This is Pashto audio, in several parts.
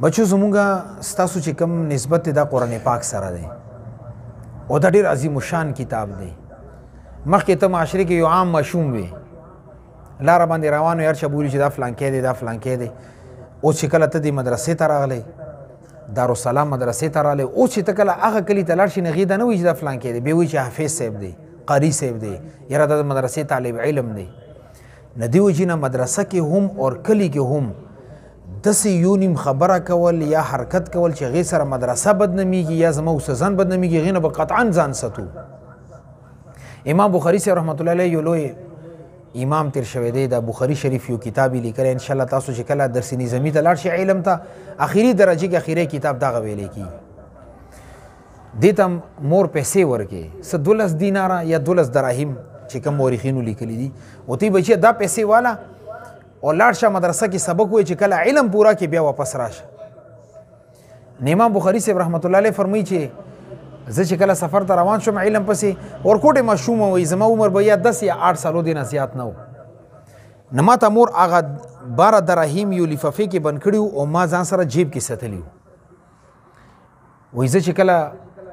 بچو زمونږه ستاسو چې کم نسبت دا قران پاک سره دی او دا ډیر عظیم شان کتاب دی مخکې ته معاشره کې یو عام مشوم وي لار باندې روانو هر شبوري چې دا فلان کې دی دا فلان کې دی او چې کله ته د مدرسې ته راغلی دارالسلام مدرسې ته راغلی او چې ته کله هغه کلی ته لاړ شي نه غیدا نه وي چې دا فلان کې دی به وي چې حافظ صاحب دی قاری صاحب دی یاره د مدرسې طالب علم دی ندی وجینه مدرسه کې هم اور کلی کې هم دسی یونیم خبره کول یا حرکت کول چې غي سره مدرسه بدنمیږي یا زمو سزن بدنمیږي غینه به قطعا ځان ساتو امام بخاری سے رحمت الله علیه یو لوی امام تیر شوی دی د بخاری شریف یو کتاب لیکل ان شاء الله تاسو چې کله درس نظامی ته لاړ شئ علم ته اخیری درجه کې اخیری کتاب دا غویل کی دیتم مور پیسې ورکې س دولس دیناره یا دولس دراهم چې کوم مورخینو لیکلی دي او تی بچی دا پیسې والا ولار شه مدرسه کې سبق وای چې کله علم پورا کې بیا واپس راشه امام بخاری صاحب رحمت الله علیه فرمایي چې زه چې کله سفر ته روان شوم علم پسې ورکوټه ما شوم وای زما عمر به یا 10 یا 8 سالو دینه زیات نه و نما ته مور هغه بار درهم یو لفافې کې بن کړیو او ما ځان سره جیب کې ساتلیو وای زه چې کله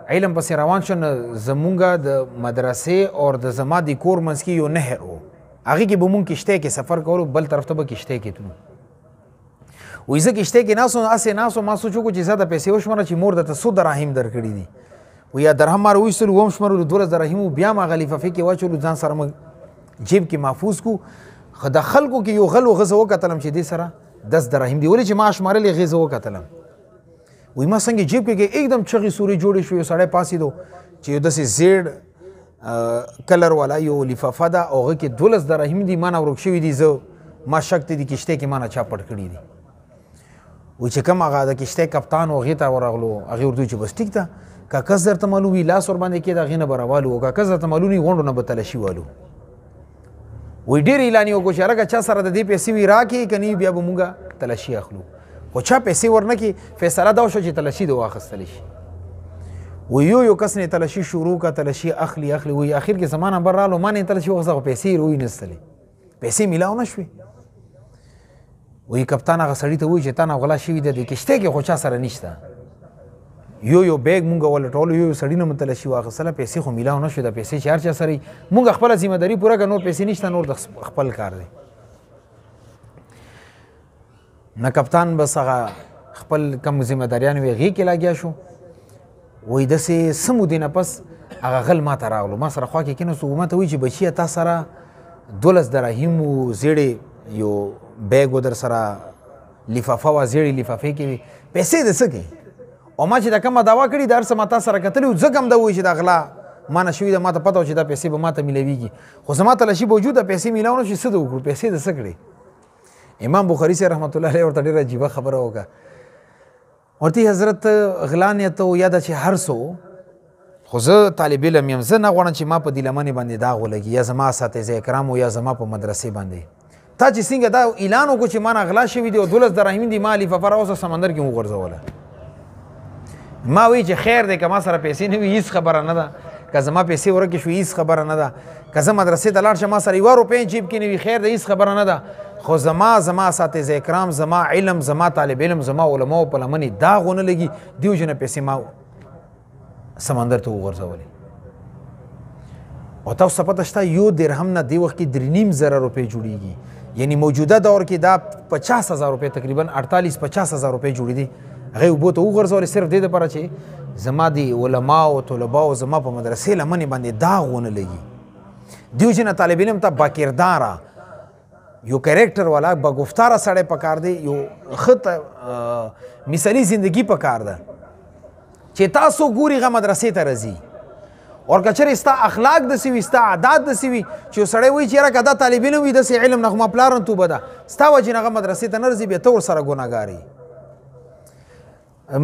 علم پسې روان شوم زمونږه د مدرسې او د زما د کور منځ کې یو نهر وو هغه کې به مونږ کشته کې سفر کولو بل طرف ته به کشته کې تلو وای زه کشته کې ناسو اسې ناسو ما سوچو کو چې زه د پیسې وشمره چې مور دته سو دراهم درکړي دي و یا درهم مار وېسل ووم شمرو دوه درهم بیا ما غلیفه فکې واچول ځان سره جیب کې محفوظ کو خدا خلکو کې یو غل غزه وکتلم چې دې سره 10 درهم دی ولې چې ما شمارلې غزه وکتلم وای ما څنګه جیب کې کې एकदम چغي سوري جوړې شوې سړې پاسې دو چې یو دسې زیړ کلر والا یو لفافه ده او هغه کې دولس درهم دي مانه ورک شوي دي زه ما شک دی کشته کې مانه چا پټ کړي دي و چې کوم هغه د کشته کپتان هغې ته ورغلو هغې ورته چې بس ټیک ده که کس درته معلوم وي لاس ور باندې کې د هغې نه به راوالو که کس درته معلوم وي غونډو نه به تلشي والو وی ډېر اعلان یې وکړو چې هلکه چا سره د دې پیسې وي راکړي که نه بیا به مونږه تلشي اخلو خو چا پیسې ورنکړي فیصله دا وشوه چې تلشي د واخیستلی شي و یو یو کس نه تلشی شروع کا تلشی اخلی اخلی وی اخر کې زمانہ بر رالو مانه تلشی وغزه پیسې روي نستلې پیسې ملاو نشوي وی کپتان هغه سړی ته وی چې تا نه غلا شوی د کشته کې خوچا سره نشته یو یو بیگ مونږ ولټول یو سړی نه متل شي واغسله پیسې خو میلاو نشو د پیسې چار چا سره مونږ خپل ذمہ داری پوره کړو پیسې نشته نور د خپل کار دی نه کپتان بس هغه خپل کم ذمہ داریان وی غي کې لاګیا شو وای د سه سمو دینه پس هغه غل ما ته راغلو ما سره خوا کې کینو سو ما ته وی چې بچیا تا سره دولس دراهم زیړې یو بیگ در سره لفافه وا زیړې لفافې کې پیسې د سکه او ما چې دا کومه داوا کړې دار سم تا سره کتلې ځکم د وې چې دا غلا ما نه شوې د ما ته پته چې دا پیسې به ما ته ملويږي خو زما ته لشي موجوده پیسې ملاونه شي څه د وکړو پیسې د سکړې امام بخاری سے رحمت الله علیه ورته ډیره عجیب خبره وکړه ورته حضرت غلانیت او یاد چې هر څو خو زه طالب علم یم زه نه غواړم چې ما په دلمنې باندې داغ ولګي یا زما اساتذه کرام او یا زما په مدرسې باندې تا چې څنګه دا اعلان وکړو چې ما نه غلا شوي دي او دولس درهم دي ما الفه فره اوسه سمندر کې وغورځوله ما وی چې خیر دی که ما سره پیسې نه وي هیڅ خبره نه ده که زما پیسې ورکې شو هیڅ خبره نه ده که زه مدرسې ته لاړ شم ما سره یوه روپۍ جیب کې نه وي خیر دی هیڅ خبره نه ده خو زما زما ساتز اکرام زما علم زما طالب علم زما علما په لمنې دا غونه لګي دیو جن پیسې ما سمندر ته وغورځولې او تاسو پته شته یو درهم نه دی وخت کې درې نیم زره روپۍ جوړیږي یعنی موجوده دور کې دا 50000 روپۍ تقریبا 48 50000 روپۍ جوړې دي هغه وبو ته وغورځولې صرف دې لپاره چې زما دی علما او طلبه او زما په مدرسې لمنې باندې دا غونه لګي دیو جن طالب علم ته باکرداره یو کریکٹر والا با گفتار سړی پکار دی یو خط مثالی زندگی پکار ده چې تاسو ګوري غ مدرسې ته راځي اور کچره ستا اخلاق د سوي ستا عادت د سوي چې سړی وایي چې راکدا طالبینو وي د علم نغمه پلارن تو بده ستا وجه نغه مدرسې ته نرځي به تور سره ګناګاری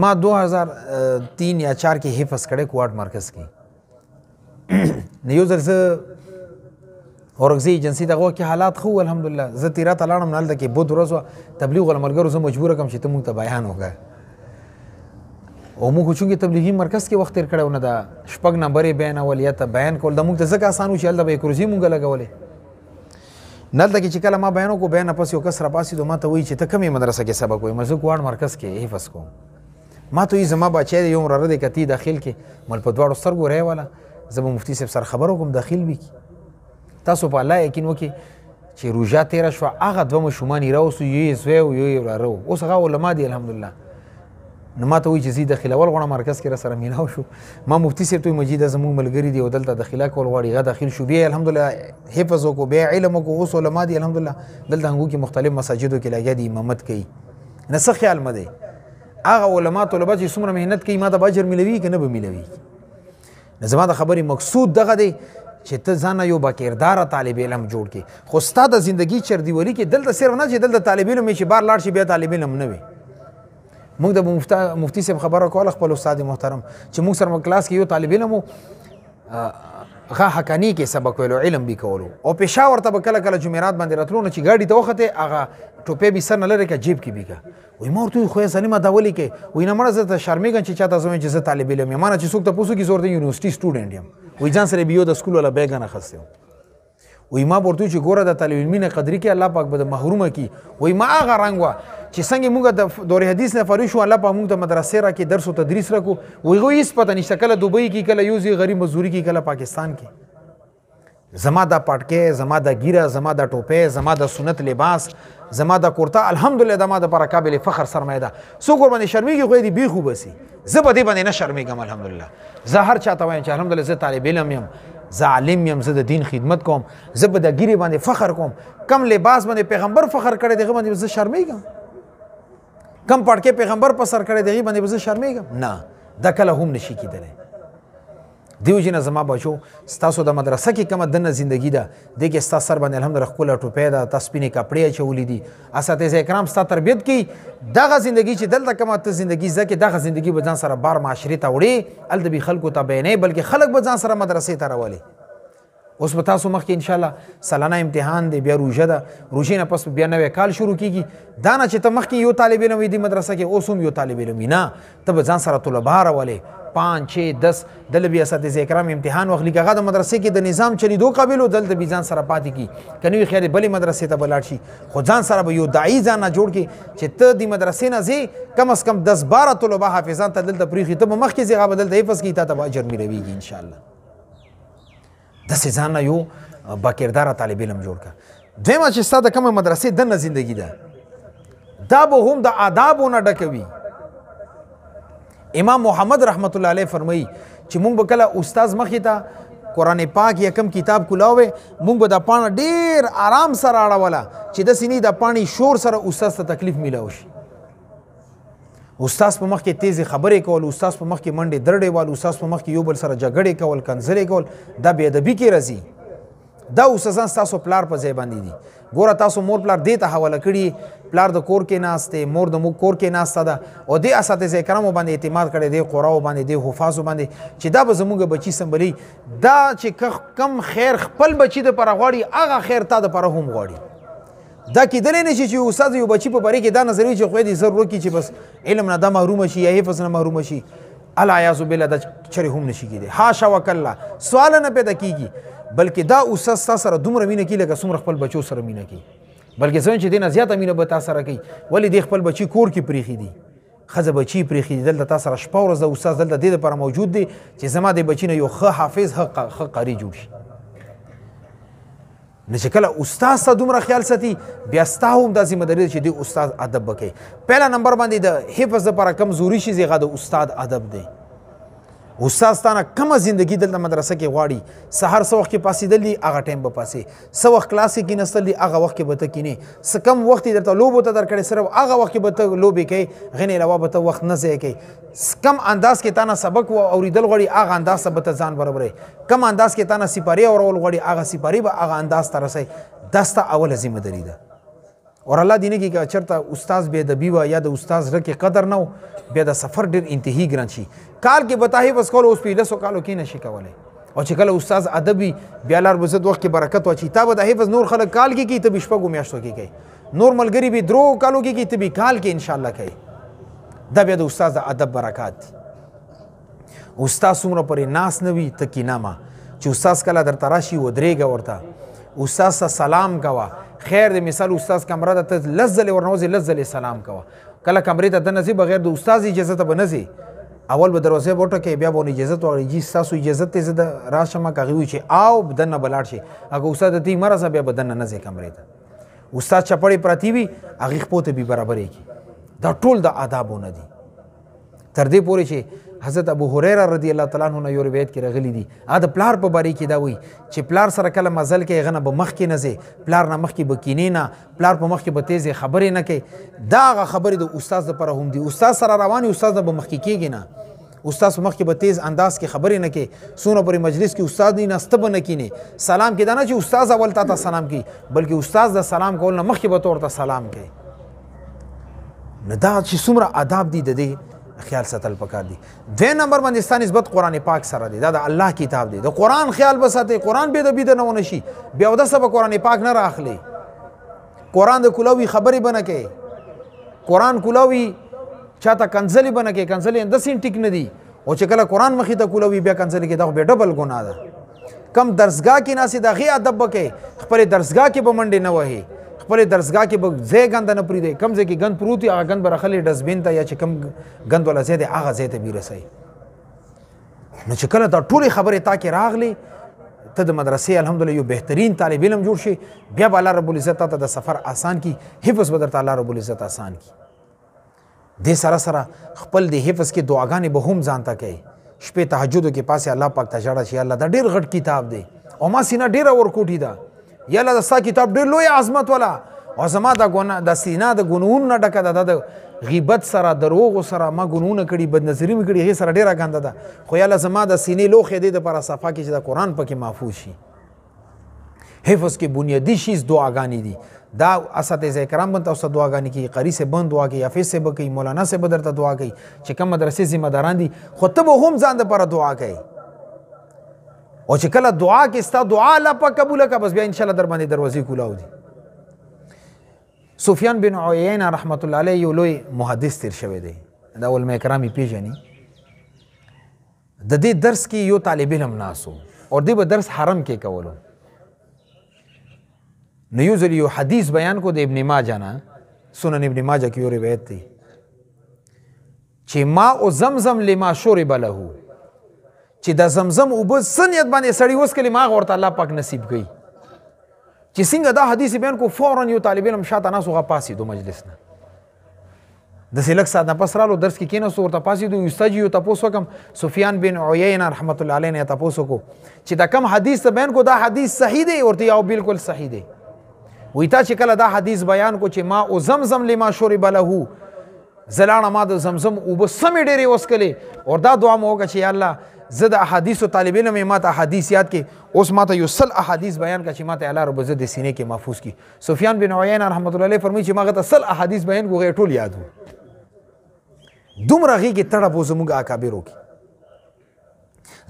ما 2003 یا 4 کې حفظ کړه کوارټ مرکز کې نیوزر اورګزی ایجنسی دغه کې حالات خو الحمدلله زه تیرا تلانم نه لته کې بود ورځ تبلیغ ولمرګرو زه مجبور کم چې ته مونږ ته بیان وکړه او موږ چې تبلیغي مرکز کې وخت تیر کړو نه دا شپږ نمبرې بیان اولیت بیان کول د موږ ته زکه آسانو چې هلته به کرزی مونږ لګولې نلته کې چې کله ما بیانو کو بیان پس یو کس را پاسې دوه ما ته وایي چې ته کمی مدرسه کې سبق وایي مزه کوړ مرکز کې حفظ کوم ما ته یې زما بچی دی یو مرره دی کتی داخل کې مل په دواړو سترګو رې والا زما مفتی صاحب سره خبرو کوم داخل وی کی تاسو په الله یقین وکي چې روژه تیره شوه هغه دوه ماشومان یې راوستو یو یې زوی او یو یې وراره و اوس هغه علما دي الحمدلله نو ما ته وایي چې زه یې داخلول غواړم مرکز کې راسره میلاو شو ما مفتي صاحب ته وایي مجید زموږ ملګري دي او دلته داخله کول غواړي هغه داخل شو بیا الحمدلله حفظ وکړو بیا علم وکړو اوس علما دي الحمدلله دلته هنګو کې مختلف مساجدو کې لګیا دي امامت کوي نه څه خیال مده هغه علما طلبه چې څومره مهنت کوي ما ته به اجر ملوي که نه به ملوي زما د خبرې مقصود دغه دی چې ته ځان یو باکیردار طالب علم جوړ کی خو ستا د زندگی چردیولی کې دلته صرف نه چې دلته طالب علم چې بار لاړ شي بیا طالب علم نه وي موږ د مفتی مفتی صاحب خبره کوله خپل استاد محترم چې موږ سره کلاس کې یو طالب علم هغه حقانی کې سبق ویلو علم به کولو او پېښور ته کله کله جمعرات باندې راتلو نه چې ګاډي ته وخته هغه ټوپې به سر نه لري کې جیب کې بیګه وې مور ته خو یې سنې ما دا ولي کې وې نه مړه زه ته شرمېږم چې چاته زموږ چې زه طالب علم یم ما چې څوک ته پوسو کې زور دی یونیورسيټي سټوډنټ یم وې ځان سره بیو د سکول ولا بیګ نه خسته وې ما ورته چې ګوره د طالب علمي نه قدرې کې الله پاک به د محرومه کې وې ما هغه رنگ وا چې څنګه موږ د دور حدیث نه فارو شو الله پاک موږ د مدرسې را کې درس او تدریس را کو وې غو هیڅ پته نشته کله دوبۍ کې کله یوزي غریب مزوري کې کله پاکستان کې زما دا پټکې زما دا ګیره زما دا ټوپې زما دا سنت لباس زما د کورتا الحمدلله د ما د پر قابل فخر سرمایه ده سو کور باندې شرمېږي خو دې بی خو بسي زه به دې باندې نه شرمېږم الحمدلله زه هر چاته وایم چې الحمدلله زه طالب علم یم زه عالم یم زه د دین خدمت کوم زه به د ګيري باندې فخر کوم کم لباس باندې پیغمبر فخر کړي دغه باندې زه شرمېږم کم پړکې پیغمبر پر سر کړي دغه باندې زه شرمېږم نه د کله هم نشي کېدلی دیو جن زما بچو ستاسو د مدرسې کې کومه دنه ژوندۍ ده د کې ستاسو سر باندې الحمدلله خپل ټوپې ده تاسو پینې کپړې چولې دي اساتذې کرام ستاسو تربيت کې دغه ژوندۍ چې دلته کومه ته ژوندۍ ځکه دغه ژوندۍ به ځان سره بار معاشري ته وړي ال د بي خلکو ته بینې بلکې خلک به ځان سره مدرسې ته راولي اوس به تاسو مخکې ان شاء الله سالانه امتحان دی بیا روژه ده روژې نه پس بیا نوې کال شروع کیږي دا نه چې ته مخکې یو طالب علم وي دې مدرسه کې اوس هم یو طالب علم وي نه ته به ځان سره طلبه راولې 5 6 10 دل بیا اساتذه کرام امتحان واخلي کغه د مدرسې کې د نظام چلی دوه قابلو دل د بیزان سره پاتې کی کني خیر بلې مدرسې ته بلاړ شي خو ځان سره به یو داعی ځان نه جوړ کی چې ته د مدرسې نه زی کم از کم 10 12 طلبه حافظان ته دل د پریخي ته مخکې زیغه بدل د حفظ کی ته ته اجر ملويږي ان شاء الله د ځان نه یو باکردار طالب علم جوړ کا دیمه چې ستاسو د کوم مدرسې د نه ژوندۍ ده دا به هم د آدابونه ډکوي امام محمد رحمت الله علیه فرمایي چې مونږ به کله استاد مخې ته قرآن پاک یا کم کتاب کولاوې مونږ به دا پاڼه ډیر آرام سره اړوله چې د سینې د پاڼې شور سره استاد ته تکلیف میلاو شي استاد په مخ کې تیز خبرې کول استاد په مخ کې منډې درډې وال استاد په مخ کې یو بل سره جګړې کول کنځلې کول دا بې ادبي کې راځي دا اوس ځان تاسو پلار په ځای باندې دي ګوره تاسو مور پلار دې ته حواله کړي پلار د کور کې ناستې مور د مور کور کې ناسته ده او دې اساتذې کرامو باندې اعتماد کړي دې قراو باندې دې حفاظو باندې چې دا به زموږ بچي سمبلي دا چې کم خیر خپل بچي د پر غواړي هغه خیر تا د پر هم غواړي دا کېدلی نه شي چې استاد یو بچي په بری کې دا نظریه چې خو دې زر روکي چې بس علم نه دا محروم شي یا حفظ نه محروم شي الله یعذ بالله دا چره هم نشي کېدی حاشا وکلا سوال نه پیدا کیږي بلکې دا اوسه ستا سره دومره مینه کوي لکه څومره خپل بچو سره مینه کوي بلکې ځان چې دینه زیاته مینه به تا سره کوي ولې د خپل بچی کور کې پریخي دي خزه بچی پریخي دي دلته تا سره شپه ورځ د استاد دلته د لپاره موجود دي چې زما د بچی نه یو ښه حافظ حق ښه قاری جوړ شي نه چې کله استاد ته دومره خیال ساتي بیا ستا هم دا ذمهداري ده چې د استاد ادب وکړي پهلا نمبر باندې د حفظ لپاره کمزوري شي زیغه د استاد ادب دی استاد ستانه کومه زندگی دلته مدرسه کې غواړي سحر سو وخت کې پاسېدل دي هغه ټایم به پاسې سو وخت کلاس کې کېنستل دي هغه وخت کې به ته کینې څه کم وخت یې درته لوبو ته درکړی صرف هغه وخت کې به ته لوبې کوې غنې علاوه به ته وخت نه ضایع کوې کم انداز کې تانه سبق و اورېدل غواړي هغه انداز ته به ته ځان برابرې کم انداز کې تانه سپارې اورول غواړي هغه سپارې به هغه انداز ته رسئ دسته اوله ذمه داري ده دا. اور الله دینه کې چې چرته استاد به د بیوا یا د استاد رکه قدر نو به د سفر ډیر انتهایی ګران شي کال کې بتاهي بس کول اوس په لسو کالو کې نشي کولای او چې کله استاد ادبي بیا لار بزد وخت کې برکت واچي تا به د حفظ نور خلک کال کې کی ته بشپګو میاشتو کې کوي نور ملګری به درو کالو کې کی ته به کال کې ان شاء الله کوي دا بیا د استاد ادب برکات استاد څومره پرې ناس نوي تکینامه چې استاد کله درته راشي ودرېګه ورته استاد سره سلام کوه خیر د مثال استاد کمره ته لزل ورنوځي لزل سلام کوه کله کمرې ته د نسی بغیر د استاد اجازه ته بنځي اول به دروازه بوټه کې بیا بونې اجازه وړي جی تاسو اجازه ته زه د راشمه کغوي چې او بدنه بلاړ شي هغه استاد دې مرزه بیا بدنه نه ځي کمرې ته استاد چپړې پراتی وي هغه خپل ته به برابرې کی دا ټول د آدابونه دي تر دې پورې چې حضرت ابو هريره رضی الله تعالی عنہ یو روایت کې راغلی دی ا د پلار په باره کې دا وی چې پلار سره کله مزل کې غنه به مخ کې نه زی پلار نه مخ کې بکینې نه پلار په مخ کې به تیز خبرې نه کوي دا خبرې د استاد لپاره هم دی استاد سره رواني استاد به مخ کې کېږي نه استاد مخ کې به تیز انداز کې خبرې نه کې سونه پر مجلس کې استاد نه نسته به نه کینه سلام کې دا نه چې استاد اول تا ته سلام کوي بلکې استاد د سلام کول نه مخ کې به تور ته سلام کوي نه دا چې څومره آداب دي د دې خیال ساتل پکار دي دوی نمبر باندې ستاسو نسبت قران پاک سره دی دا د الله کتاب دی د قران خیال بساتي قران به د بيد نه ونشي بیا د سبا قران پاک نه راخلي قران د کولوي خبري بنه کې قران کولوي چاته کنزلي بنه کې کنزلي د سین ټیک نه دی او چې کله قران مخې ته کولوي بیا کنزلي کې دا به ډبل ګناه ده کم درسګه کې ناسي د غي ادب کې خپل درسګه کې به منډه نه وهي خپل درسګه کې به زه غند نه پری دی کم ځکه غند پروت یا غند برخلې ډسبین ته یا چې کم غند ولا زه دی هغه زه ته بیرسي نو چې کله دا ټوله خبره تا کې راغلی ته د مدرسې الحمدلله یو بهترین طالب علم جوړ شي بیا به الله رب العزت ته د سفر آسان کی حفظ به درته الله رب العزت آسان کی دې سره سره خپل د حفظ کې دعاګانې به هم ځان ته کوي شپې تهجدو کې پاسه الله پاک ته ژړه شي الله دا ډېر غټ کتاب دی او ما سینه ډېره ورکوټي ده یلا دا ستا کتاب ډېر لوی عظمت والا او زما دا ګناه د سینا د ګنون نه ډکه ده د غیبت سره دروغ سره ما ګنونه کړي بد نظری مې کړي هغې سره ډېره ګنده ده خو یاله زما د سینې لوښې دی دپاره صفا کې چې د قرآن پکې محفوظ شي حفظ کې بنیادي شیز دعاګانې دي دا اساتذه کرام بنت اوسه دعاګانې کوي قاری صاحب بند دعا کوي حافظ صاحب کوي مولانا صاحب درته دعا کوي چې کوم مدرسې ذمہ داران دي خو ته به هم ځان دپاره دعا کوي او چې کله دعا کې ستا دعا الله په قبول کا بس بیا ان شاء الله در باندې دروازې کولاو دي سفیان بن عیینه رحمت الله علیه یو لوی محدث تیر شوی دی دا علماء کرام پیژني د دې درس کې یو طالب علم ناسو او دې به درس حرم کې کولو نو یو ځل یو حدیث بیان کو د ابن ماجه نه سنن ابن ماجه کې یو روایت دی چې ما او زمزم لما شرب له چې د زمزم اوبه سنیت باندې سړی وسکلی ما غورت الله پاک نصیب کړي چې څنګه دا حدیث بیان کو فورا یو طالبین هم شاته ناسو غا پاسې دو مجلس نه د سیلک سات نه پس رالو درس کې کینې سو ورته پاسې دو استاد یو تاسو کوم سفیان بن عیینه رحمت الله علیه نه تاسو کو چې دا کم حدیث بیان کو دا حدیث صحیح دی ورته او بالکل صحیح دی وی تا چې کله دا حدیث بیان کو چې ما او زمزم لما شرب له زلاړه ما د زمزم اوبه سمې ډېرې وسکلې اور دا دعا مو وکړه چې یا الله زه د احادیثو طالب علم ما ته احادیث یاد کې اوس ما ته یو سل احادیث بیان کړه چې ما ته الله رب عزت د سینې کې محفوظ کړي سفیان بن عیینه رحمۃ اللہ علیہ فرمایي چې ما غته سل احادیث بیان کوغه ټول یاد وو دومره غیږي تړه بو زموږ اکابرو کې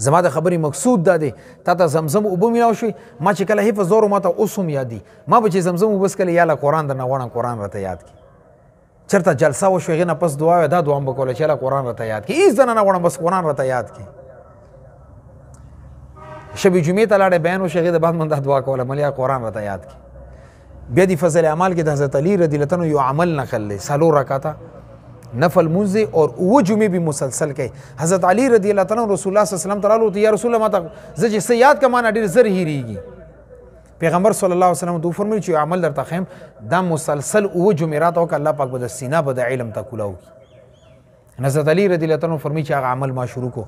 زما د خبرې مقصود دا دی تا ته زمزم اوبه میلاو شوې ما چې کله حفظ زور ما ته اوس هم یاد دي ما به چې زمزم اوبه څکلې یاله قرآن درنه غواړم قرآن راته یاد کړي چرته جلسه وشو هغې نه پس دعا وی دا دعا هم به کوله چې هله قرآن راته یاد کړي هېڅ دنه نه غواړم بس قرآن راته یاد کړي شبې جمعې ته لاړې بیان وشو هغې د بعد من دا دعا کوله ملیا قرآن راته یاد کړي بیا د فضل اعمال کې د حضرت علي رضی الله عنه یو عمل نقل دی څلور رکاته نفل منځ او اوه جمعې به مسلسل کوي حضرت علي رضی الله عنه رسول الله صلی الله علیه وسلم ته راغلو یا رسول الله ماته زه چې څه یاد کړم ما نه ډېر زر هېرېږي پیغمبر صلی الله علیه وسلم دوی فرمایي چې عمل درته خیم دا مسلسل او جمعرات او الله پاک به د سینا به د علم تکولاو حضرت علی رضی الله عنه فرمایي چې هغه عمل ما شروع کو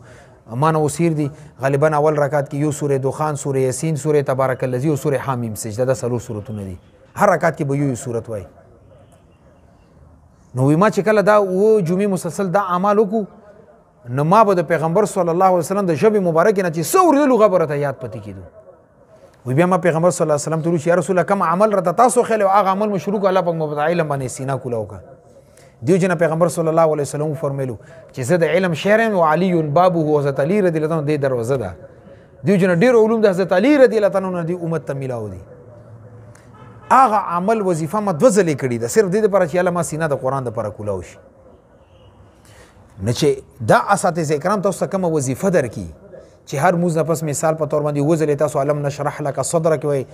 امان وسیر دی غالبا اول رکعت کې یو سوره دوخان سوره یاسین سوره تبارک الذی او سوره حمیم سجده د سلو سورتونه دي هر رکعت کې به یو سورت وای نو ما چې کله دا و جمعې مسلسل دا اعمال وکړو نو ما به د پیغمبر صلی الله علیه وسلم د ژبې مبارکې نه چې څه اورېدلو هغه به راته یاد پاتې کېدو وی بیا ما پیغمبر صلی الله علیه وسلم ته یا رسول الله کوم عمل را تاسو خل او هغه عمل مشروع الله په مبدا علم باندې سینا کولاو کا دیو جن پیغمبر صلی الله علیه وسلم فرمایلو چې زه د علم شهرم او علی بابو هو حضرت علی رضی الله عنه د دروازه ده دیو جن ډیر علوم د حضرت علی رضی الله عنه دی امت ته ملاو دي هغه عمل وظیفه ما دوه ځلې کړې ده صرف دې لپاره چې الله ما سینا د قران د لپاره کولاو شي نه چې دا اساتذه کرام تاسو کومه وظیفه درکې چې هر موز نفس مثال په تور باندې وزلې تاسو علم نشرح لك صدرك وای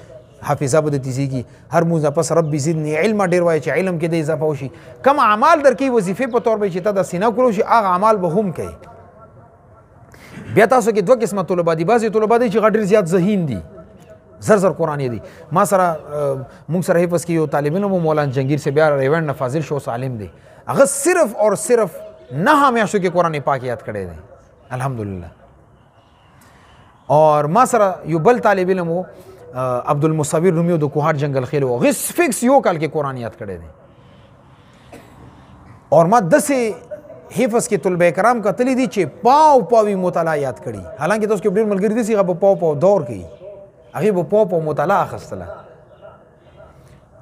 حافظه بده تیزیږي هر موز نفس رب زدنی علم ډیر وای چې علم کې د اضافه وشي کم اعمال درکې وظیفه په تور به چې تا د سینا کړو شي هغه اعمال به هم کوي بیا تاسو کې دوه قسمه طلبه دي بعضي طلبه دي چې غډیر زیات ذهین دي زر زر قرآن دی ما سره مونږ سره حفظ کې یو طالبین مو مولانا جنگیر سے بیا ریوند نه فاضل شو عالم دی هغه صرف اور صرف نه همیشو کې قرآن پاک یاد کړی دی الحمدلله اور ما سره یو بل طالب علم عبد المصور نومي د کوهار جنگل خیل و غس فکس یو کال کې قران یاد کړی دی اور ما دسه حفظ کې طلبه کرام کتلی دي چې پاو پاوی مطالعه یاد کړي حالانکه تاسو کې ډېر ملګری دي چې په پاو پاو دور کې هغه په پاو پاو مطالعه اخستله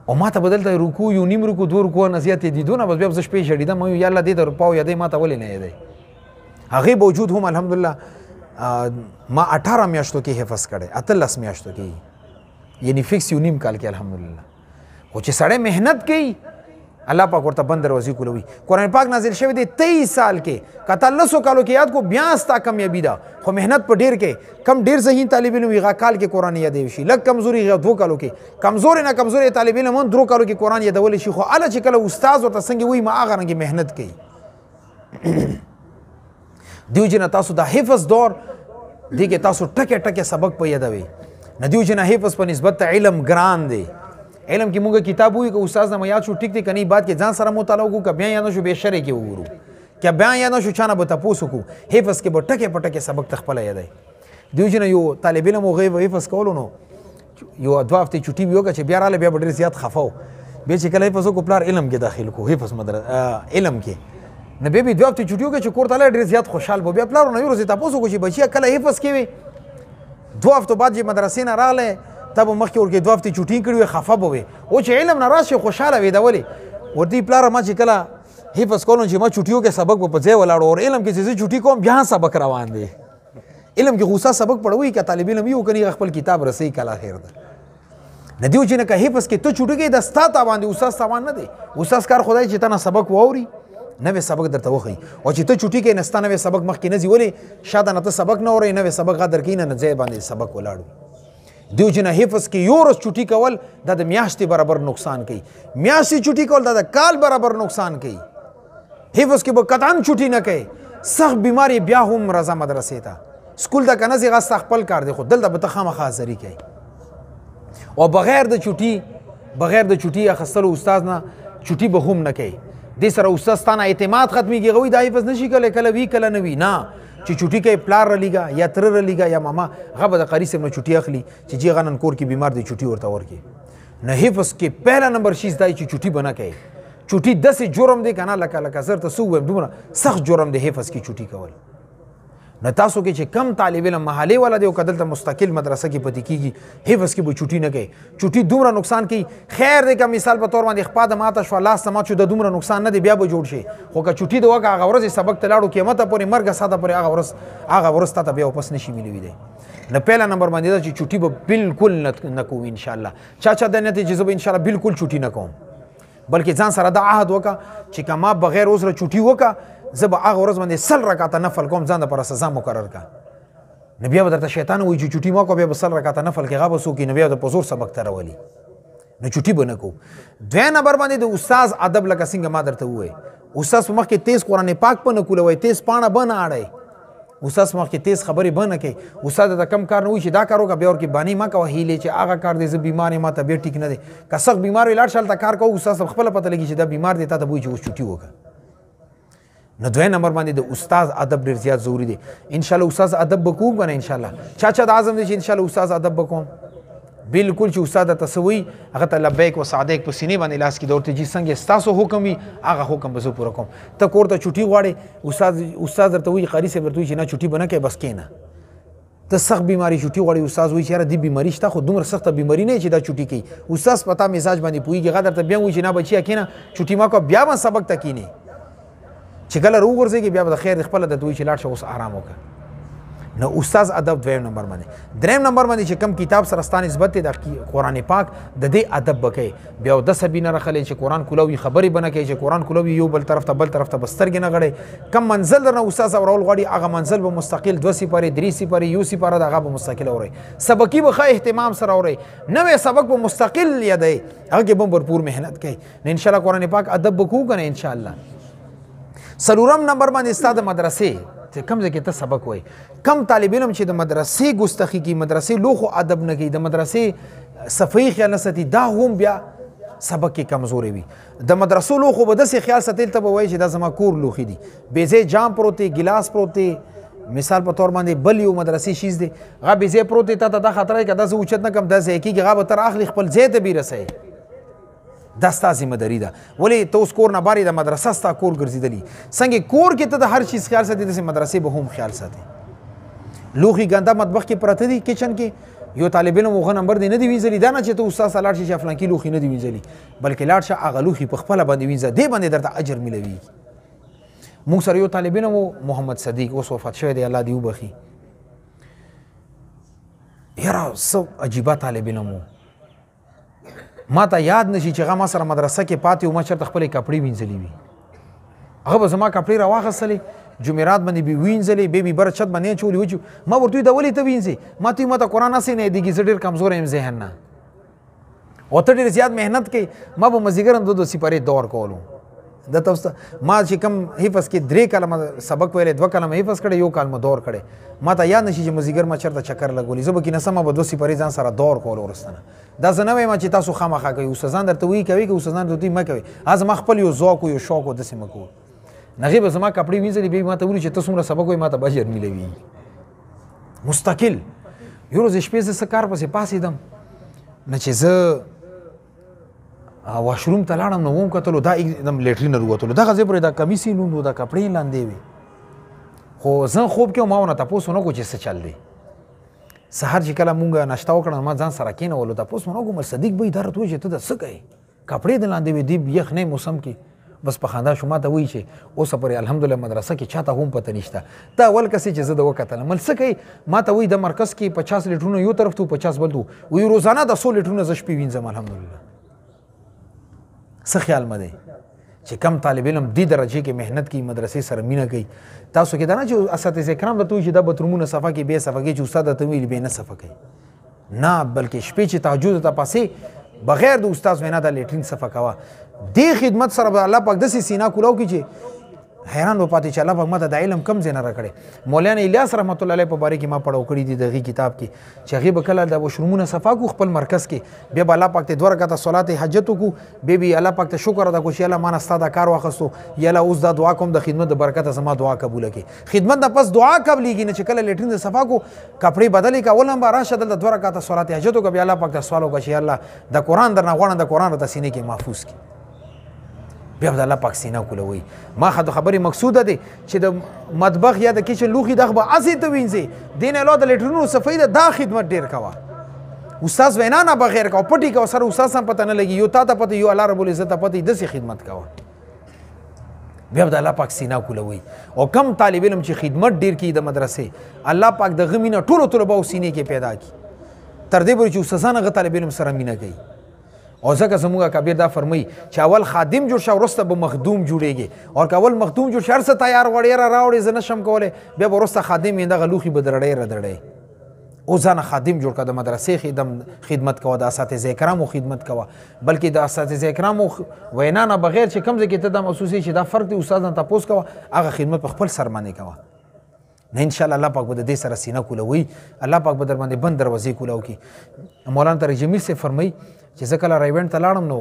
او ما ته بدلته رکو یو نیم رکو دور کو نزیات دي دونه بس بیا زه شپې شړیدم یو یاله دې در پاو یادې ما ته ولې نه یادې هغه باوجود هم الحمدلله ما 18 میاشتو کې حفظ کړي اتلس میاشتو کې یعنی فکس یو نیم کال کې الحمدلله خو چې سړی مهنت کوي الله پاک ورته بند دروازې کولوي قران پاک نازل شوی دی 23 سال کې کته لسو کالو کې یاد کو بیا ستا کمیابی ده خو مهنت په ډیر کې کم ډیر ذهین طالب علم غا کال کې قران یاد شي لک کمزوري غا دو کالو کې کمزوري نه کمزوري طالب علم درو کالو کې قران یادول شي خو اله چې کله استاد ورته څنګه وي ما هغه رنګ مهنت کوي دیو جن تاسو د حفظ دور دیګه تاسو ټکه ټکه سبق په یادوي نه دیو جن حفظ په نسبت علم ګران دی علم کې موږ کتاب وی کو استاد نه یاد شو ټیک دی کني بعد کې ځان سره مطالعه وکړو کبه یا نه شو به شرع کې وګورو که بیا یا نشو چانه به تاسو کو حفظ کې به ټکه پټکه سبق تخپل یادای دیو جن یو طالب علم غیب حفظ کولو نو یو دوا هفته چټي ویو چې بیا رااله بیا ډیر زیات خفاو به چې کله حفظ کو پلار علم کې داخل کو حفظ مدرسه علم کې نه به دوه هفته چټیو کې چې کور ته ډېر زیات خوشحال بو بیا پلار نه ورځي تاسو کو چې بچیا کله حفظ کوي دوه هفته بعد چې مدرسې نه راغله تب مخکې ورګه دوه هفته چټی کړی خفه بو وي او چې علم نه راشي خوشاله وي دا ولي ورته پلار ما چې کله حفظ کولم چې ما چټیو کې سبق په ځای ولاړ او علم کې چې چټی کوم بیا سبق روان دي علم کې غوسه سبق پڑھوي کې طالب علم یو کني خپل کتاب رسي کلا خیر ده نه دیو چې نه که حفظ کې ته چټو کې د ستا تاوان دی استاد تاوان نه دی استاد کار خدای چې تنه سبق ووري نوې سبق درته وخی او چې ته چټي کې نستا نوې سبق مخ کې نه ځولې شاده نه ته سبق نه اوري نوې سبق غدر کې نه ځای باندې سبق ولاړو دیو جن حفظ کې یو ورځ چټي کول دا د میاشتې برابر نقصان کوي میاشتې چټي کول دا د کال برابر نقصان کوي حفظ کې به قطعا چټي نه کوي سخت بیماری بیا هم راځه مدرسې ته سکول ته کنه زیغه سخت خپل کار دی خو دلته به ته خامخا حاضرې کوي او بغیر د چټي بغیر د چټي اخستلو استاد نه چټي به هم نه کوي دې سره استاد ستانه اعتماد ختمېږي هغوی دا حفظ نشي کولی کله وي کله نه وي نه چې چوټي کوي پلار رلیږه یا تره رلیږه یا ماما هغه به د قاري صاحب نه چوټي اخلي چې چې غنن کور کې بیمار دی چوټي ورته ورکړي نه حفظ کې پهلا نمبر شیز دی چې چوټي بنا کوي چوټي داسې جرم دی که نه لکه لکه زر ته څه ووایم دومره سخت جرم دی حفظ کې چوټي کول نه تاسو کې چې کم طالب علم محلي ولا دی او کدل ته مستقل مدرسه کې پدې کیږي حفظ کې به چټي نه کوي چټي دومره نقصان کوي خیر دې کا مثال په تور باندې خپاده ماته شو الله سما چې د دومره نقصان نه دی بیا به جوړ شي خو که چټي د وګه هغه ورځ سبق تلاړو قیامت پورې مرګ ساده پورې هغه ورځ هغه ورځ ته بیا واپس نشي ملوي دی نه پهلا نمبر باندې دا چې چټي به بالکل نه کوم ان شاء الله چا چا د نتیجې زه به ان شاء الله بالکل چټي نه کوم بلکې ځان سره دا عهد وکړه چې کما بغیر اوسره چټي وکړه زه به هغه ورځ باندې سل رکعاته نفل کوم ځان لپاره سزا مقرر کا نو بیا به درته شیطان وایي چې چوټي ما کو بیا به سل رکعاته نفل کې غابه څوکي نو بیا د په زور سبق ته راولي نو چوټي به نه کو دوی نمبر باندې د استاد ادب لکه څنګه ما درته ووایي استاد په مخ کې تیز قرآن پاک په نه کولوي تیز پاڼه به نه اړئ استاد مخ کې تیز خبرې بنه کوي استاد دا کم کار نه وي چې دا کار وکړه بیا ورکې باندې ما کوه هیلې چې هغه کار دې زه بیمار یم ما طبیعت ټیک نه دی که سخت بیمار وي لاړ شل تا کار کوو استاد خپله پته لګي چې دا بیمار دی تا ته وایي چې اوس چوټي وکړه نو دوی نمبر باندې د استاد ادب ډیر زیات ضروری دی ان شاء الله استاد ادب بکوم کنه ان شاء الله چا چا د اعظم دی چې ان شاء الله استاد ادب بکوم بالکل چې استاد تسوي هغه ته لبیک و صادق په سینې باندې لاس کې دورته چې څنګه ستاسو حکم وي هغه حکم به زه پوره کوم ته کور ته چټي غواړي استاد استاد درته وایي قاری صاحب درته وایي چې نه چټي بنه کې بس کینه ته سخت بیماری چټي غواړي استاد وایي چې یاره دی بیماری شته خو دومره سخته بیماری نه چې دا چټي کوي استاد پتا میساج باندې پويږي غدر ته بیا وایي چې نه بچیا کینه چټي ما کو بیا باندې سبق تکینه چې کله روغورځيږي بیا به د خیر خپل د دوی چې لاړ شو اوس آرام وکړه نو استاد ادب دویم نمبر باندې دریم نمبر باندې چې کم کتاب سره ستان نسبت د قران پاک د دې ادب بکې بیا د سبینه رخلې چې قران کولوي خبرې بنه کې چې قران کولوي یو بل طرف ته بل طرف ته بسترګ نه غړي کم منزل درنه استاد اورول غړي هغه منزل به مستقل دوه سپاره درې سپاره یو سپاره دغه به مستقل اوري سبقي به ښه اهتمام سره اوري نوې سبق به مستقل یادې هغه به بھرپور مهنت کوي ان شاء الله قران پاک ادب بکو کنه ان شاء الله سلورم نمبر باندې ستاسو مدرسې چې کم ځای کې ته سبق وای کم طالب علم چې د مدرسې ګستخی کی مدرسې لوخو ادب نه کی د مدرسې صفی خیال ساتي دا هم بیا سبق کې کمزوري وي د مدرسو لوخو به داسې خیال ساتل ته وای چې دا زما کور لوخي دي بیزې جام پروتي ګلاس پروتي مثال په تور باندې بل یو مدرسې شیز دي غا بیزې پروتي ته دا خطرې کده زه اوچت نه کم داسې کیږي غا به تر اخلي خپل ځای ته به رسي دا ستا ذمہداري ده ولې ته اوس کور نه بارې د مدرسه ستا کور ګرځېدلی څنګه کور کې ته د هر چیز خیال ساتې داسې مدرسې به هم خیال ساتې لوښي ګنده مطبخ کې پراته دي کچن کې یو طالب علم هغه نمبر دی نه دی وینځلی دا نه چې ته استاد سره لاړ شې چې فلان کې لوښي نه دی وینځلی بلکې لاړ شه هغه لوښي په خپله باندې وینځه دې باندې درته اجر ملوي موږ سره یو طالب علم محمد صدیق اوس وفات شوی دی الله دې وبخي یاره څه عجیبه طالب علم و ما ته یاد نشي چې هغه ما سره مدرسه کې پاتې و ما چېرته خپلې کپړې وینځلې وي هغه به زما کپړې راواخیستلې جمعرات باندې به وینځلې بیا به بره چت باندې اچولې وچو ما ورته وویل ولې ته وینځې ما ته ما ته قرآن هسې نه یادېږي زه ډېر کمزور یم ذهن نه او ته ډېر زیات محنت کوې ما به مازدیګر هم دو دو سپارې دور کولو د تاسو ما چې کوم حفظ کې درې کلمه سبق ویلې دوه کلمه حفظ کړې یو کلمه دور کړې ما ته یاد نشي چې مزیګر ما چرته چکر لګولې زه به کې نسمه به دوه سپری ځان سره دور کول ورستنه دا زه نه وایم چې تاسو خامخا کوي اوس ځان درته وی کوي که اوس ځان دوی ما کوي از ما خپل یو ذوق یو شوق داسې مکو نغیب زما کپړې وینځلې به ما ته ویل چې تاسو مر سبق وی ما ته بجر ملوي مستقل یو ورځ شپې زه سکار پسې پاسې دم نه چې زه واشروم ته لاړم نو وم کتلو دا دم لیټرین وروتلو دغه ځای پرې دا کمیسی لوندو دا کپړې لاندې وي خو زه خوب کې ما ونه تاسو نه کو چې څه چل دی سهار چې کله مونږه ناشته وکړه ما ځان سره کېنولو تاسو نه کوم صدیق به درته وځي ته د څه کوي کپړې د لاندې وي دی یخ نه موسم کې بس په خندا شما ته وایي چې اوس پرې الحمدلله مدرسه کې چاته هم پته نشته دا اول کس چې زه د وکتل مل څه کوي ما ته وایي د مرکز کې 50 لیټرونه یو طرف ته 50 بل ته وی روزانه د 100 لیټرونه زه شپې وینځم الحمدلله څه خیال مده چې کم طالب علم دې درجه کې مهنت کوي مدرسې سره مینه کوي تاسو کې دا نه چې اساتذه کرام ته چې دا بترومونه صفه کې به صفه کې چې استاد ته ویل به نه صفه کوي نه بلکې شپې چې تهجد ته پاسې بغیر د استاد وینا د لیټرین صفه کوا دې خدمت سره الله پاک د سینا کولاو کې چې حیران و پاتې چې الله پاک ماته د علم کم ځای نه راکړي مولانا الیاس رحمت الله علیه په باره کې ما پړو کړی دي دغه کتاب کې چې هغه به کله د مشرومونه صفا کو خپل مرکز کې بیا به الله پاک ته دوه رکعاته صلات حجت کو بیا به الله پاک ته شکر ادا کو چې الله مانه ستاده کار واخستو یا الله اوس دا دعا کوم د خدمت د برکت زما دعا قبول کړي خدمت نه پس دعا قبلېږي نه چې کله لیټرین صفا کو کپړې بدلې کا ولهم به راشه دلته دوه رکعاته صلات حجت کو بیا الله پاک ته سوال وکړي الله د قران درنه غوړنده قران د سینې کې محفوظ کړي بیا د الله پاک سینا کولوي ما خدای خبره مقصود ده چې د مطبخ یا د کچن لوخي دغه به اسی ته وینځي دین له د لټرونو صفای د دا خدمت ډیر کوا استاد وینا نه بغیر کا پټی کا سره استاد سم پته نه لګي یو تا ته پته یو الله رب العزت ته پته د سي خدمت کا بیا د الله پاک سینا کولوي او کم طالب علم چې خدمت ډیر کی د مدرسې الله پاک د غمینه ټولو طلبه او سینې کې پیدا کی تر دې پورې چې استادانه غ طالب علم سره مینه کوي او ځکه زموږ کبیر دا فرمایي چې اول خادم جوړ شو ورسته به مخدوم جوړیږي او که اول مخدوم جوړ شر څه تیار وړی را راوړي زه نشم کولی بیا به ورسته خادم یې دغه لوښي به درړی را درړی او ځان خادم جوړ کړه د مدرسې خدم خدمت کوه د اساتذه کرامو خدمت کوه بلکې د اساتذه کرامو وینا نه بغیر چې کمزې کې ته دا محسوسې چې دا فرق دی استاد نه تاسو کوه هغه خدمت په خپل سر باندې کوه نه ان شاء الله الله پاک به دې سره سینه کولوي الله پاک به در باندې بند دروازې کولو کی مولانا ترجمی سے فرمایي چې زه کله رایونډ ته لاړم نو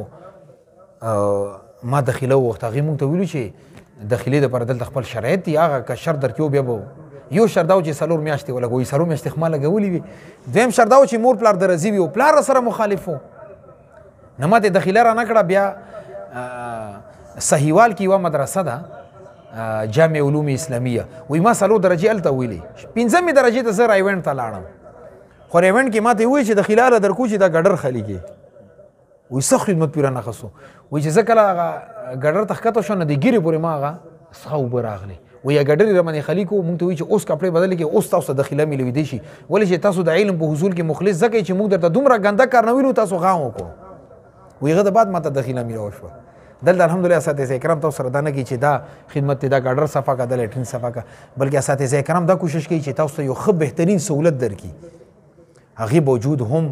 ما داخله وغوښت هغې مونږ ته ویلو چې داخلي دپاره دلته خپل شرایط دي هغه که شر درکیو بیا به یو شرداو چې سلور میاشتې ولګوي سلور میاشتې خما لګولې وي دویم شرداو چې مور پلار درځي وي او پلار سره مخالف وو نه ماته داخله را نه کړه بیا سهیوال کې یوه مدرسه ده جامع علوم اسلامیه وایي ما سلور درجې هلته ویلې پنځمې درجې ته زه رایونډ ته لاړم خو رایونډ کې ماته یې وویل چې داخله له درکو چې دا ګډر خلي کې وې څه خدمت پیرانه خاصو وې چې ځکه هغه ګډر تخکته شو نه دی ګيري پورې ما هغه څو براغلی وې ګډر رمنې خلیکو مونږ ته وې چې اوس کپڑے بدل کې اوس تاسو داخله ملي ودی شي ولې چې تاسو د علم په حضور کې مخلص ځکه چې مونږ درته دومره ګنده کار نه وینو تاسو غاو کو وې غد بعد ماته داخله ملي وشو دلته الحمدلله اساتذه کرام تاسو سره دانه کی چې دا خدمت دا ګډر صفه کا د لټین صفه کا بلکې اساتذه کرام دا کوشش کوي چې تاسو یو خو بهترین سہولت درکې هغه باوجود هم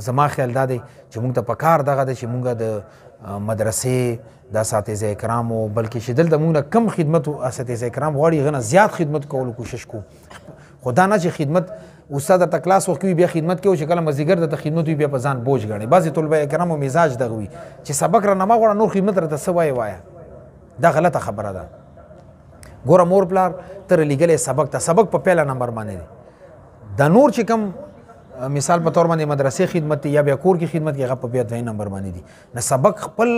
زما خیال دا دی چې موږ ته پکار دغه دی چې موږ د مدرسې د اساتذه کرامو بلکې چې دلته موږ کم خدمت اساتذه کرام غواړي غنه زیات خدمت کولو کوشش کو خدا نه چې خدمت استاد ته کلاس وکوي بیا خدمت کوي چې کله مزګر د خدمت بیا په ځان بوج غني بعضي طلبه کرامو مزاج دغه وي چې سبق را نه ما غواړم نور خدمت را تسوي وایا دا غلطه خبره ده ګوره مور پلار تر لګلې سبق ته سبق په پیلا نمبر باندې دی دا نور چې کم مثال په تور باندې مدرسې خدمت یا بیا کور کې خدمت کې هغه په بیا دوی نمبر باندې دي نه سبق خپل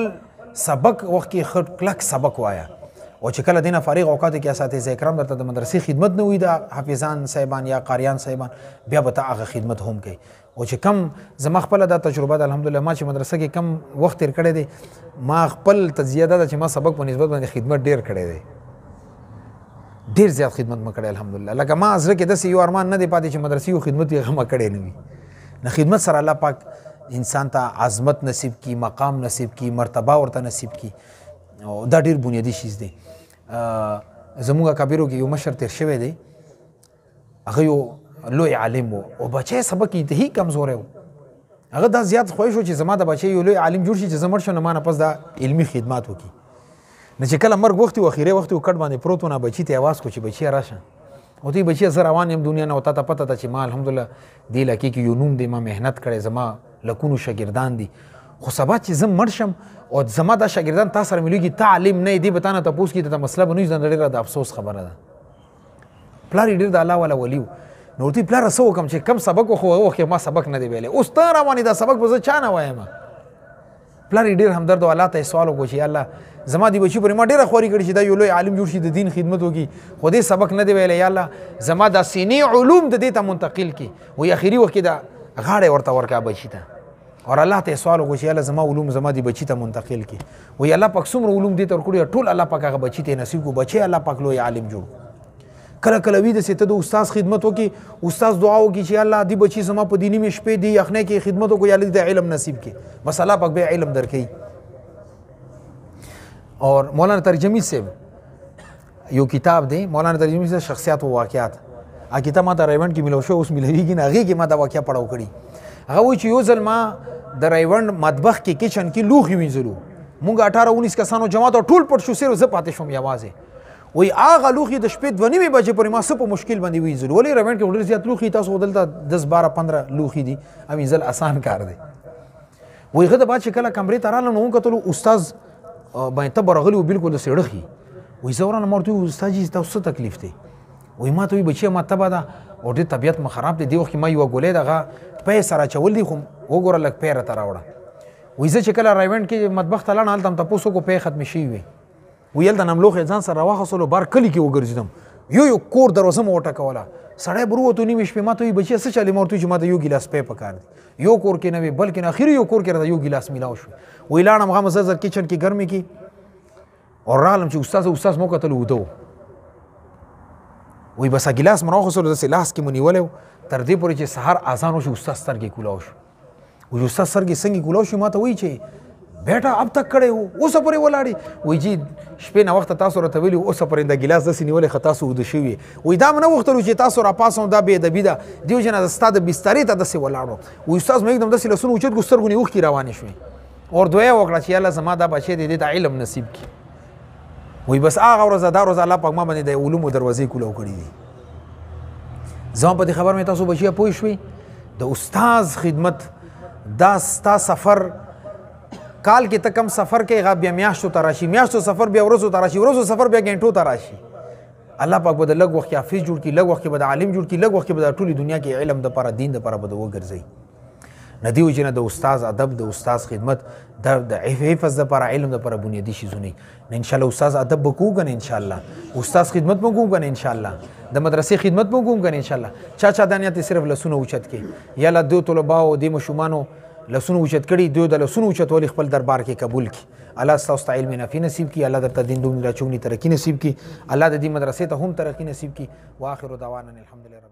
سبق وخت کې خټ کلک سبق وایا او چې کله دینه فارغ اوقات کې اساتذه کرام درته د مدرسې خدمت نه وي د حافظان صاحبان یا قاریان صاحبان بیا به ته هغه خدمت هم کوي او چې کم زما خپل د تجربه د الحمدلله ما چې مدرسه کې کم وخت تیر کړی دی ما خپل تجزیه ده چې ما سبق په نسبت باندې خدمت ډیر کړی دی ډیر زیات خدمت مکړی الحمدلله لکه ما زړه کې داسې یو ارمان نه دی پاتې چې مدرسې یو خدمت یې غمه کړی نه وي نه خدمت سره الله پاک انسان ته عظمت نصیب کی مقام نصیب کی مرتبه ورته نصیب کی او دا ډیر بنیادی شیز دی زموږ کبیرو کې یو مشر تیر شوی دی هغه یو لوی عالم وو او بچی سبق انتهایی کمزوری وو هغه دا زیات خوښ شو چې زما د بچی یو لوی عالم جوړ شي چې زمر شو نه ما نه پس دا علمی خدمات وکړي نه چې کله مرګ وختي و اخیری وختي و کټ باندې پروت و نه بچی ته आवाज کو چې بچی راشه او دوی بچی زه روان یم دنیا نه او تا ته پته ده چې ما الحمدلله دې علاقې کې یو نوم دی ما محنت کړی زما لکونو شاګردان دي خو سبا چې زه مړ شم او زما دا شاګردان تا سره ملوږي تا عالم نه دی به تا نه تپوس کړي ته مسله به نه وي ځان ډېره د افسوس خبره ده پلار یې ډېر د الله والا ولی و نو دوی پلار سو کوم چې کم سبق خو هغه ما سبق نه دی ویلی اوس ته روانې دا سبق به زه چا نه وایم پلار ډیر همدرد او الله ته سوال وکړي چې الله زما دی بچی پر ما ډیره خوري کړي چې دا یو لوی عالم جوړ شي د دین خدمت وکړي خو دې سبق نه دی ویلی یا الله زما دا سینې علوم د دې ته منتقل کړي وایي اخري وخت کې دا غاړه ورته ورکا بچی ته اور الله ته سوال وکړي چې الله زما علوم زما دی بچی ته منتقل کړي وایي الله پاک څومره علوم دې ته ورکړي ټول الله پاک هغه بچی ته نصیب کو بچي الله پاک لوی عالم جوړ کله کله وی د ستو استاد خدمت وکي استاد دعا وکي چې الله دې بچي سما په دینی مې شپې دی یخنه کې خدمت وکي یالي د علم نصیب کې مساله پک به علم درکې اور مولانا ترجمی سے یو کتاب دی مولانا ترجمی سے شخصیات او واقعات ا کتاب ما د رایوند کې ملو شو اوس ملويږي نه هغه کې ما دا واقعیا پڑھاو کړی هغه و چې یو ځل ما د رایوند مطبخ کې کچن کې لوخي وینځلو مونږ 18 19 کسانو جماعت ټول پټ شو سره زه پاتې شوم یوازې وای هغه لوخي د شپې دوه نیمې بجې پورې ما څه په مشکل باندې وینځل ولې رمنټ کې ډېر زیات لوخي تاسو دلته 10 12 15 لوخي دي او وینځل اسان کار دی وای غته بعد چې کله کمرې ته رالم نو کتل استاد باندې ته برغلی او بالکل سیړخي وای زورانه مرته استاد جی تاسو څه تکلیف دی وای ما ته وای بچي ما تبا ده او دې طبيعت ما خراب دی دی وخت ما یو ګولې دغه پیسې را چول دي خو وګوره لک پیره ته راوړه وای زه چې کله راوند کې مطبخ ته لاړم تم تاسو کو پی ختم شي وي ویل د نملوخې ځان سره واخصلو بار کلی کې وګرځېدم یو یو کور دروازه مو وټکوله سړی بروتو نیمې شپې ما ته وایي بچیه څه چالې ما ورته چې ما ته یو ګیلاس پی پکار دی یو کور کې نه وي بلکې نه اخري یو کور کې راته یو ګیلاس میلاو شو وی لاړم هغه مزه زر کچن کې ګرمې کې او راغلم چې استاد استاد مو کتل وده وی بس ګیلاس مې راوخصلو داسې لاس کې مو نیولی تر دې پورې چې سهار اذان وشو استاد سترګې کولاو شو وی استاد سترګې څنګه کولاو شو ما ته وایي چې بیٹا اب تک کړی وو اوسه پورې ولاړې وایي جی شپې نه وخته تاسو راته ویلي اوسه پورې دا ګیلاس داسې نیولی ښه تاسو اوده شوي وایي دا مې نه غوښتلو چې تاسو راپاسم دا بې ادبي ده دې وجې نه ستا د بسترې ته داسې ولاړو وایي استاد مې یکدم داسې لاسونه اوچت کړو سترګو نه اوښکې روانې شوې اور دعا یې وکړه چې یاله زما دا بچی دې دې ته علم نصیب کړي وایي بس هغه ورځ دا ورځ الله پاک ما باندې د علومو دروازې کولاو کړي دي زما په دې خبر مې تاسو بچیه پوه شوئ د استاز خدمت دا ستا سفر کال کې تکم سفر کې غا بیا میاشتو ته راشي میاشتو سفر بیا ورځو ته راشي ورځو سفر بیا غنټو ته راشي الله پاک به د لږ وخت کې حافظ جوړ کړي لږ وخت کې به د عالم جوړ کړي لږ وخت کې به د ټولي دنیا کې علم د پاره دین د پاره به وګرځي ندی وجنه د استاد ادب د استاد خدمت د د حفظ د لپاره علم د لپاره بنیادی شیزونه نه ان شاء الله استاد ادب وکوو غن ان شاء الله استاد خدمت مو کوو غن ان شاء الله د مدرسې خدمت مو کوو غن ان شاء الله چا چا دانیت صرف لسونه اوچت کې یا له دوه طلباو د مشمانو لسونه اوچت کړي دوی د لسونه اوچتولي خپل دربار کې قبول کړي الله ستاسو ته علم نفي نصیب کړي الله درته دین دومره چونی ترقی نصیب کړي الله د دې مدرسې ته هم ترقی نصیب کړي واخر دعوانا الحمدلله